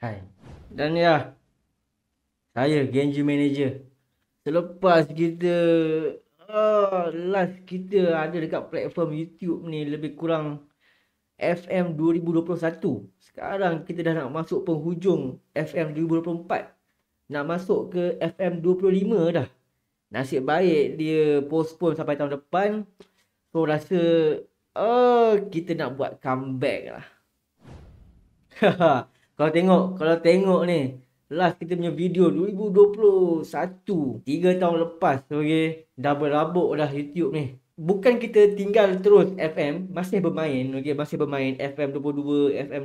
Hai. Dan ya. Saya Genji Manager. Selepas kita uh, last kita ada dekat platform YouTube ni lebih kurang FM 2021. Sekarang kita dah nak masuk penghujung FM 2024. Nak masuk ke FM 25 dah. Nasib baik dia postpone sampai tahun depan. So rasa uh, kita nak buat comeback lah. Kalau tengok, kalau tengok ni Last kita punya video 2021 3 tahun lepas okay, Dah berabuk dah YouTube ni Bukan kita tinggal terus FM Masih bermain okay, Masih bermain FM 22, FM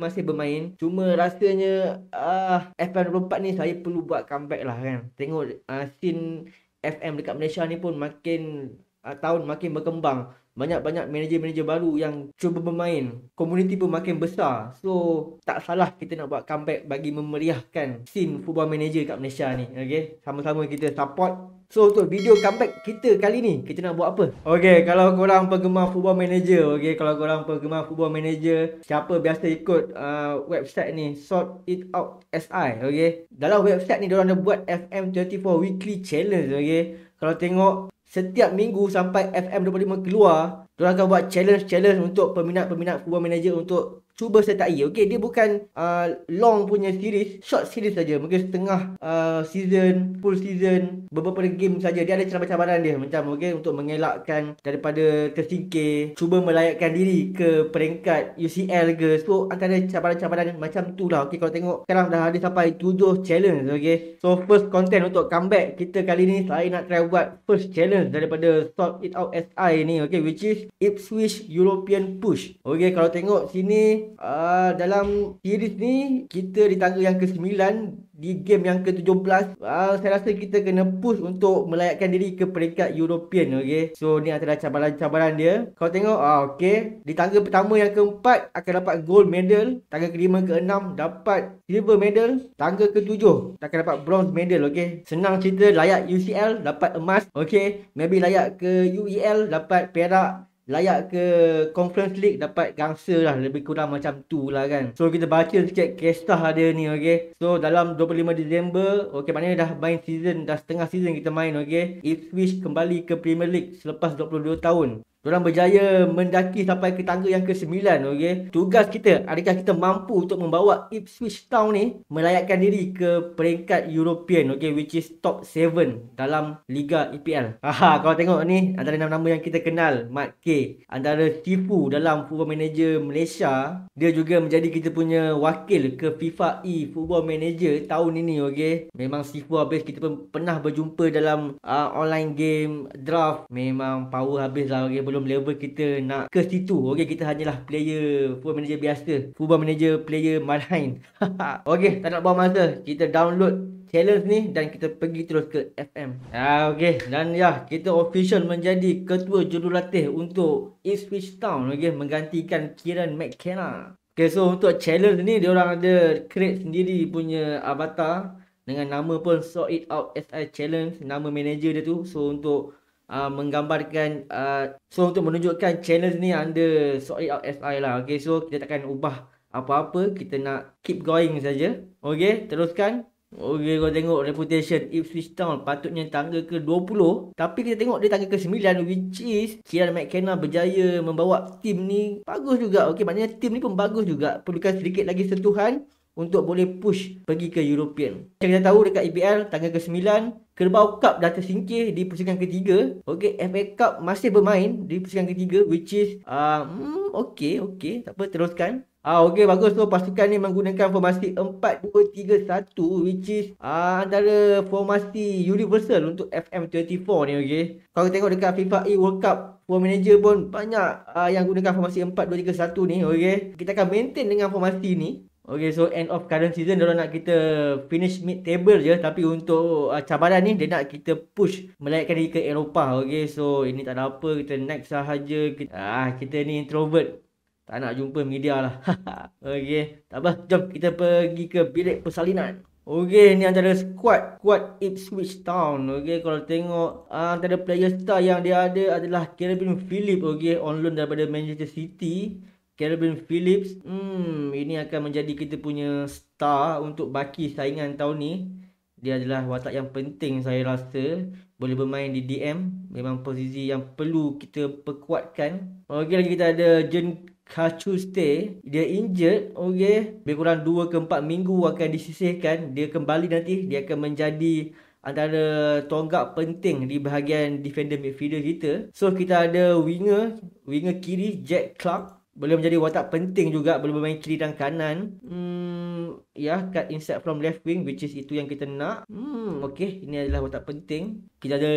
23 Masih bermain Cuma rasanya uh, FM 24 ni saya perlu buat comeback lah kan Tengok uh, scene FM dekat Malaysia ni pun makin uh, tahun makin berkembang banyak-banyak manager-manager baru yang cuba bermain Komuniti pun makin besar So tak salah kita nak buat comeback bagi memeriahkan scene football manager kat Malaysia ni Okay Sama-sama kita support So untuk video comeback kita kali ni Kita nak buat apa? Okay kalau korang penggemar football manager Okay kalau korang penggemar football manager Siapa biasa ikut uh, website ni Sort it out SI Okay Dalam website ni diorang dah buat FM24 weekly challenge Okay kalau tengok setiap minggu sampai FM25 keluar, diorang akan buat challenge-challenge untuk peminat-peminat Football Manager untuk cuba sertai okey dia bukan uh, long punya series short series saja mungkin setengah uh, season full season beberapa game saja dia ada cabaran-cabaran dia macam okey untuk mengelakkan daripada tersingkir cuba melayakkan diri ke peringkat UCL ke so ada cabaran-cabaran macam tu lah okey kalau tengok sekarang dah ada sampai 7 challenge okey so first content untuk comeback kita kali ni saya nak try buat first challenge daripada Sort It Out SI ni okey which is Ipswich European Push okey kalau tengok sini uh, dalam series ni kita di tangga yang ke-9 di game yang ke-17 uh, ah, saya rasa kita kena push untuk melayakkan diri ke peringkat European okey so ni adalah cabaran-cabaran dia kau tengok ah uh, okey di tangga pertama yang ke-4 akan dapat gold medal tangga ke-5 ke-6 dapat silver medal tangga ke-7 akan dapat bronze medal okey senang cerita layak UCL dapat emas okey maybe layak ke UEL dapat perak layak ke Conference League dapat gangsa lah lebih kurang macam tu lah kan so kita baca sikit kestah dia ni ok so dalam 25 Disember ok maknanya dah main season dah setengah season kita main ok Ipswich kembali ke Premier League selepas 22 tahun Diorang berjaya mendaki sampai ke tangga yang ke-9 okay? Tugas kita adakah kita mampu untuk membawa Ipswich Town ni Melayakkan diri ke peringkat European okay? Which is top 7 dalam Liga EPL Aha, Kalau tengok ni antara nama-nama yang kita kenal Mark K Antara tipu dalam football manager Malaysia Dia juga menjadi kita punya wakil ke FIFA E football manager tahun ini okay? Memang tipu habis kita pun pernah berjumpa dalam uh, online game draft Memang power habis lah okay? belum level kita nak ke situ. okay kita hanyalah player football manager biasa. Football manager player Malhain. okay tak nak buang masa. Kita download challenge ni dan kita pergi terus ke FM. Ah, ha, Okey, dan ya, kita official menjadi ketua jurulatih untuk Ipswich Town. okay menggantikan Kieran McKenna. okay so untuk challenge ni, dia orang ada create sendiri punya avatar. Dengan nama pun Sort It Out SI Challenge. Nama manager dia tu. So, untuk uh, menggambarkan uh, so untuk menunjukkan channel ni under sorry out SI lah. Okay so kita takkan ubah apa-apa kita nak keep going saja. Okay teruskan. Okay kau tengok reputation if Ipswich Town patutnya tangga ke 20 Tapi kita tengok dia tangga ke 9 Which is Kieran McKenna berjaya membawa tim ni Bagus juga Okay maknanya tim ni pun bagus juga Perlukan sedikit lagi sentuhan untuk boleh push pergi ke European. Macam kita tahu dekat EPL tangga ke-9, Kerbau Cup dah tersingkir di pusingan ketiga. Okay, FA Cup masih bermain di pusingan ketiga which is uh, mm, okay, okay. Tak apa, teruskan. Ah uh, okey bagus tu pasukan ni menggunakan formasi 4-2-3-1 which is uh, antara formasi universal untuk FM24 ni okey. Kalau tengok dekat FIFA E World Cup World Manager pun banyak uh, yang gunakan formasi 4-2-3-1 ni okay. Kita akan maintain dengan formasi ni Okay, so end of current season dia nak kita finish mid table je tapi untuk uh, cabaran ni dia nak kita push melayakkan diri ke Eropah. Okay, so ini tak ada apa kita next lah sahaja. Kita, ah, kita ni introvert. Tak nak jumpa media lah. okay, tak apa. Jom kita pergi ke bilik persalinan. Okay, ni antara squad. Squad Ipswich Town. Okay, kalau tengok uh, antara player star yang dia ada adalah Kevin Phillips. Okay, on loan daripada Manchester City. Calvin Phillips hmm, Ini akan menjadi kita punya star untuk baki saingan tahun ni Dia adalah watak yang penting saya rasa Boleh bermain di DM Memang posisi yang perlu kita perkuatkan Okey lagi kita ada Jen Kachuste Dia injured Okey Lebih kurang 2 ke 4 minggu akan disisihkan Dia kembali nanti Dia akan menjadi antara tonggak penting di bahagian defender midfielder kita. So kita ada winger, winger kiri Jack Clark boleh menjadi watak penting juga boleh bermain kiri dan kanan hmm ya yeah, cut inside from left wing which is itu yang kita nak hmm okey ini adalah watak penting kita ada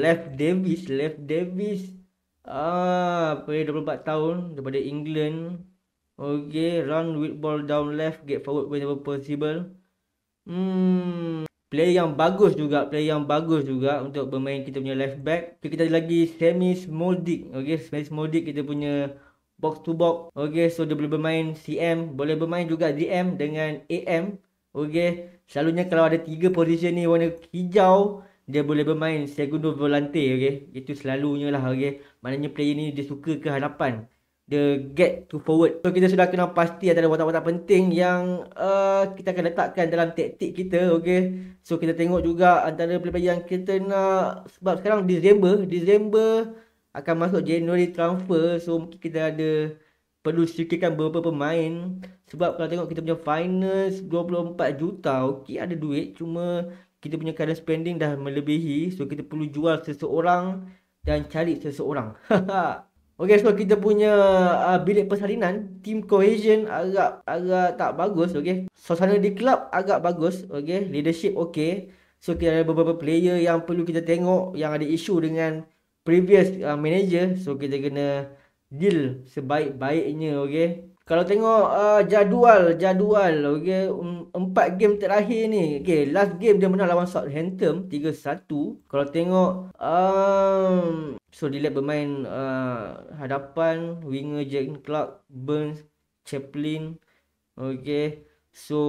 left davis left davis ah boleh 24 tahun daripada england okay run with ball down left get forward whenever possible hmm player yang bagus juga player yang bagus juga untuk bermain kita punya left back okay, kita ada lagi semi smoldik okay semi smoldik kita punya box to box. Okey, so dia boleh bermain CM, boleh bermain juga DM dengan AM. Okey, selalunya kalau ada tiga posisi ni warna hijau, dia boleh bermain segundo volante, okey. Itu selalunya lah, okey. Maknanya player ni dia suka ke hadapan. Dia get to forward. So, kita sudah kenal pasti ada watak-watak penting yang uh, kita akan letakkan dalam taktik kita, okey. So, kita tengok juga antara player-player yang kita nak sebab sekarang December, December akan masuk January transfer so mungkin kita ada perlu sikitkan beberapa pemain sebab kalau tengok kita punya finals 24 juta okey ada duit cuma kita punya kadar spending dah melebihi so kita perlu jual seseorang dan cari seseorang Okay so kita punya uh, bilik persalinan Team cohesion agak agak tak bagus okay Suasana di club agak bagus okay Leadership okay So kita ada beberapa player yang perlu kita tengok Yang ada isu dengan previous uh, manager so kita kena deal sebaik-baiknya okey kalau tengok uh, jadual jadual okey um, empat game terakhir ni okey last game dia menang lawan Southampton 3-1 kalau tengok um, so dia bermain uh, hadapan winger Jack Clark Burns Chaplin okey so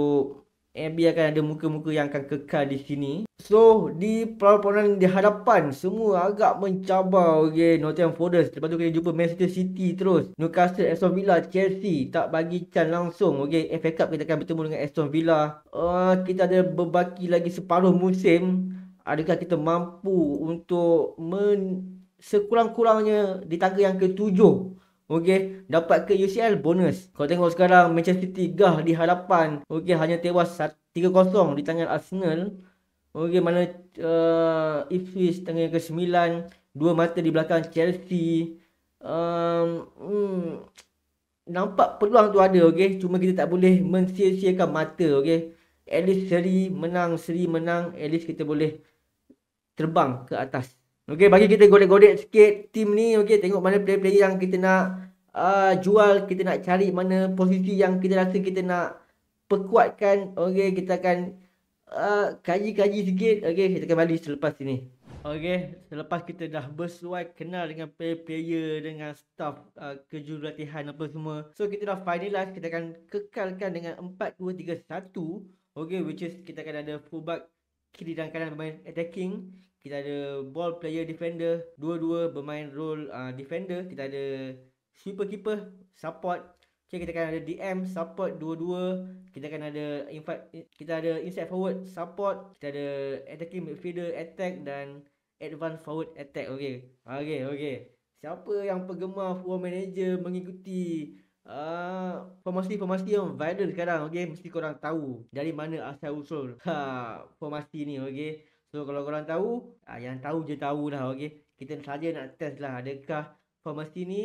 FBI eh, akan ada muka-muka yang akan kekal di sini So di perlawanan di hadapan Semua agak mencabar okay. Nottingham Forest Lepas tu kena jumpa Manchester City terus Newcastle, Aston Villa, Chelsea Tak bagi can langsung okay. FA Cup kita akan bertemu dengan Aston Villa uh, Kita ada berbaki lagi separuh musim Adakah kita mampu untuk men- Sekurang-kurangnya di tangga yang ketujuh Okey, dapat ke UCL bonus. Kalau tengok sekarang Manchester City gah di hadapan. Okey, hanya tewas 3-0 di tangan Arsenal. Okey, mana uh, Ipswich tangan ke-9, dua mata di belakang Chelsea. Um, mm, nampak peluang tu ada okey, cuma kita tak boleh mensia-siakan mata okey. At least seri menang, seri menang, at least kita boleh terbang ke atas. Okey, bagi kita godek-godek sikit tim ni. Okey, tengok mana player-player yang kita nak uh, jual. Kita nak cari mana posisi yang kita rasa kita nak perkuatkan. Okey, kita akan ah, kaji-kaji uh, sikit. Okey, kita kembali selepas ini, Okey, selepas kita dah bersuai kenal dengan player-player dengan staff uh, ah, kejurulatihan apa semua. So, kita dah finalize. Kita akan kekalkan dengan 4-2-3-1. Okey, which is kita akan ada fullback kiri dan kanan bermain attacking kita ada ball player defender dua-dua bermain role uh, defender kita ada sweeper keeper support okay, kita akan ada DM support dua-dua kita akan ada infa- kita ada inside forward support kita ada attacking midfielder attack dan advance forward attack okey okey okey siapa yang penggemar football manager mengikuti formasi-formasi ah, yang viral sekarang okay mesti korang tahu dari mana asal usul ha formasi ni okay. so kalau korang tahu ha, yang tahu je tahu lah, okay. kita saja nak test lah adakah formasi ni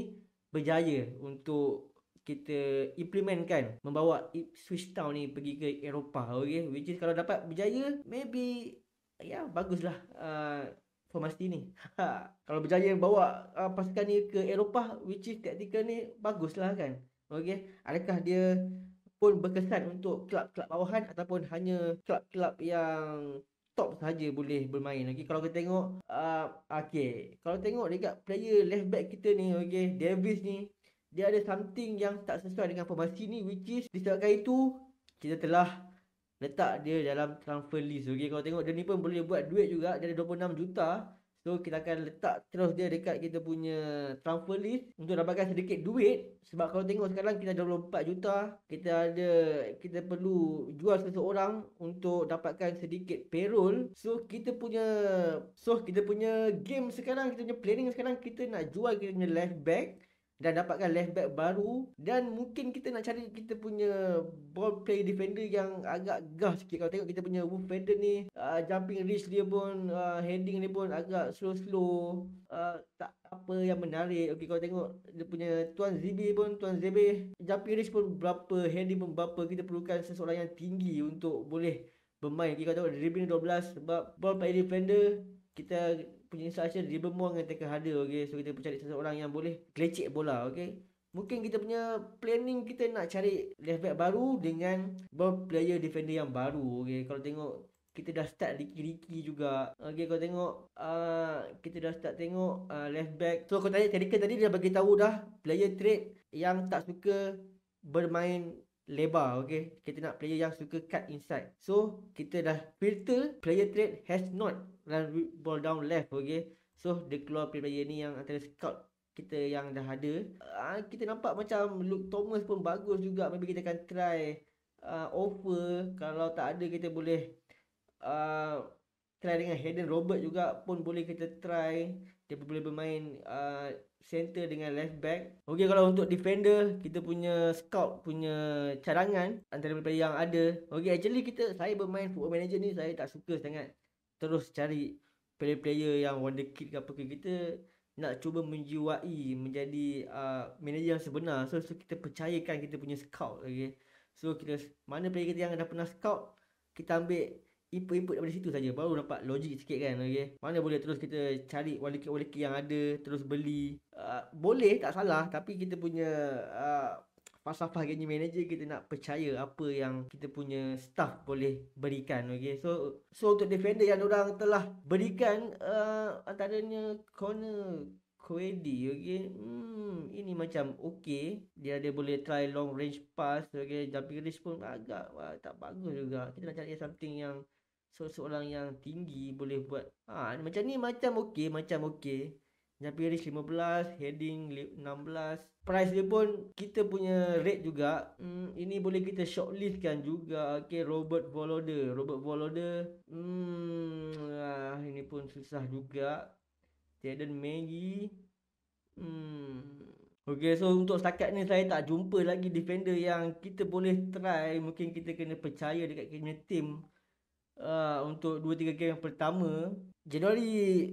berjaya untuk kita implement kan membawa Swiss Town ni pergi ke Eropah okay? which is kalau dapat berjaya maybe ya yeah, lah uh, formasi ni ha, kalau berjaya bawa uh, pasukan ni ke Eropah which is taktikal ni bagus lah kan Okey, adakah dia pun berkesan untuk kelab-kelab bawahan ataupun hanya kelab-kelab yang top saja boleh bermain lagi. Okay, kalau kita tengok uh, okey, kalau tengok dekat player left back kita ni okey, Davis ni dia ada something yang tak sesuai dengan formasi ni which is disebabkan itu kita telah letak dia dalam transfer list. Okey, kalau tengok dia ni pun boleh buat duit juga. Dia ada 26 juta. So kita akan letak terus dia dekat kita punya transfer list untuk dapatkan sedikit duit sebab kalau tengok sekarang kita dah 24 juta kita ada kita perlu jual seseorang untuk dapatkan sedikit payroll so kita punya so kita punya game sekarang kita punya planning sekarang kita nak jual kita punya left back dan dapatkan left back baru dan mungkin kita nak cari kita punya ball play defender yang agak gah sikit kalau tengok kita punya wolf pattern ni uh, jumping reach dia pun uh, heading dia pun agak slow slow uh, ah, tak apa yang menarik okey kalau tengok dia punya tuan zb pun tuan zb jumping reach pun berapa heading pun berapa kita perlukan seseorang yang tinggi untuk boleh bermain okay, kalau tengok dribbling 12 sebab ball play defender kita punya instruction dia bermuang dengan tackle harder okey so kita cari seseorang yang boleh gelecek bola okey mungkin kita punya planning kita nak cari left back baru dengan player defender yang baru okey kalau tengok kita dah start riki-riki juga okey kau tengok uh, kita dah start tengok uh, left back so kau tanya tadi tadi dia bagi tahu dah player trade yang tak suka bermain lebar okey kita nak player yang suka cut inside so kita dah filter player trade has not run ball down left okey so dia keluar player ni yang antara scout kita yang dah ada uh, kita nampak macam look Thomas pun bagus juga maybe kita akan try uh, offer kalau tak ada kita boleh uh, try dengan Hayden Robert juga pun boleh kita try dia boleh bermain uh, center dengan left back. Okey kalau untuk defender kita punya scout punya cadangan antara player yang ada. Okey actually kita saya bermain football manager ni saya tak suka sangat terus cari player-player yang wonderkid ke apa ke kita nak cuba menjiwai menjadi uh, manager yang sebenar. So, so kita percayakan kita punya scout okey. So kita mana player kita yang dah pernah scout kita ambil input-input daripada situ saja baru dapat logik sikit kan okay mana boleh terus kita cari wallet-wallet yang ada terus beli uh, boleh tak salah tapi kita punya uh, falsafah game manager kita nak percaya apa yang kita punya staff boleh berikan okay so so untuk defender yang orang telah berikan uh, antaranya corner Kwedi okay hmm ini macam okey dia dia boleh try long range pass okay tapi range pun agak wah, tak bagus juga kita nak cari something yang seorang yang tinggi boleh buat ha, macam ni macam okey macam okey Tapi reach 15 heading 16 price dia pun kita punya rate juga hmm, ini boleh kita shortlistkan juga okey Robert Volode Robert Volode hmm ah, ini pun susah juga Jaden Maggie hmm Okay so untuk setakat ni saya tak jumpa lagi defender yang kita boleh try Mungkin kita kena percaya dekat kena team uh, untuk 2 3 game yang pertama Januari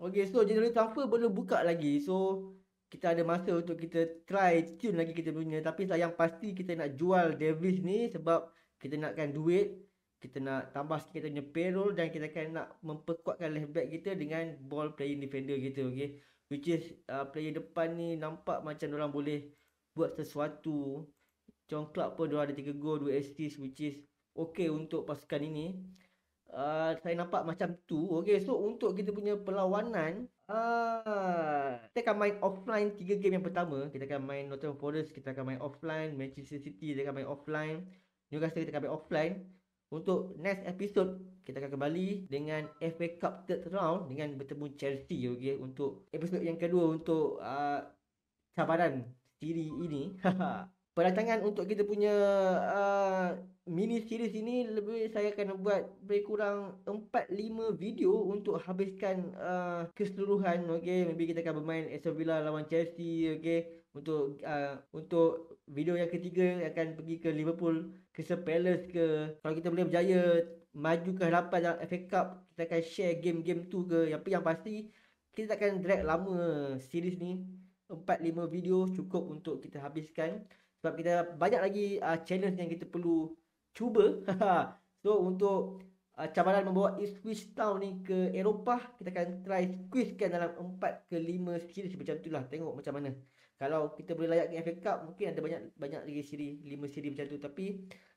okey so Januari transfer belum buka lagi so kita ada masa untuk kita try tune lagi kita punya tapi sayang pasti kita nak jual Davis ni sebab kita nakkan duit kita nak tambah sikit kita punya payroll dan kita akan nak memperkuatkan left back kita dengan ball playing defender kita okey which is uh, player depan ni nampak macam orang boleh buat sesuatu John Club pun dia ada 3 gol 2 assist which is okey untuk pasukan ini uh, saya nampak macam tu okey so untuk kita punya perlawanan uh, kita akan main offline tiga game yang pertama kita akan main Northern Forest kita akan main offline Manchester City kita akan main offline Newcastle kita akan main offline untuk next episode kita akan kembali dengan FA Cup third round dengan bertemu Chelsea Okay, untuk episode yang kedua untuk uh, cabaran siri ini Perancangan untuk kita punya uh, mini series ini lebih saya akan buat lebih kurang 4-5 video untuk habiskan uh, keseluruhan Okey, Maybe kita akan bermain Aston Villa lawan Chelsea Okey, Untuk uh, untuk video yang ketiga akan pergi ke Liverpool ke Palace ke Kalau kita boleh berjaya maju ke hadapan dalam FA Cup Kita akan share game-game tu ke Tapi yang pasti kita takkan drag lama series ni 4-5 video cukup untuk kita habiskan sebab kita banyak lagi uh, challenge yang kita perlu cuba so untuk uh, cabaran membawa Ipswich Town ni ke Eropah kita akan try squeezekan dalam 4 ke 5 series macam tu lah tengok macam mana kalau kita boleh layak FA Cup mungkin ada banyak banyak lagi siri 5 siri macam tu tapi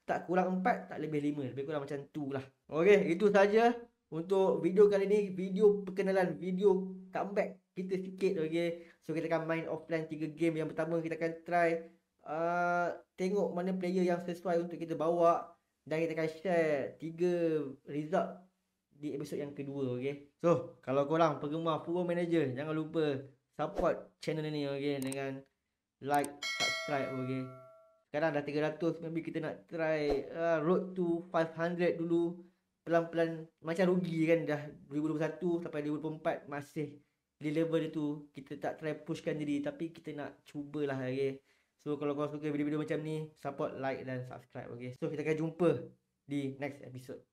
tak kurang 4 tak lebih 5 lebih kurang macam tu lah Okey, itu saja untuk video kali ni video perkenalan video comeback kita sikit okay. so kita akan main offline 3 game yang pertama kita akan try uh, tengok mana player yang sesuai untuk kita bawa dan kita akan share tiga result di episod yang kedua okey. So, kalau kau orang penggemar Pro Manager jangan lupa support channel ini okey dengan like, subscribe okey. Sekarang dah 300 maybe kita nak try uh, road to 500 dulu pelan-pelan macam rugi kan dah 2021 sampai 2024 masih di level dia tu kita tak try pushkan diri tapi kita nak cubalah okey. So kalau korang suka video-video macam ni Support, like dan subscribe okay? So kita akan jumpa di next episode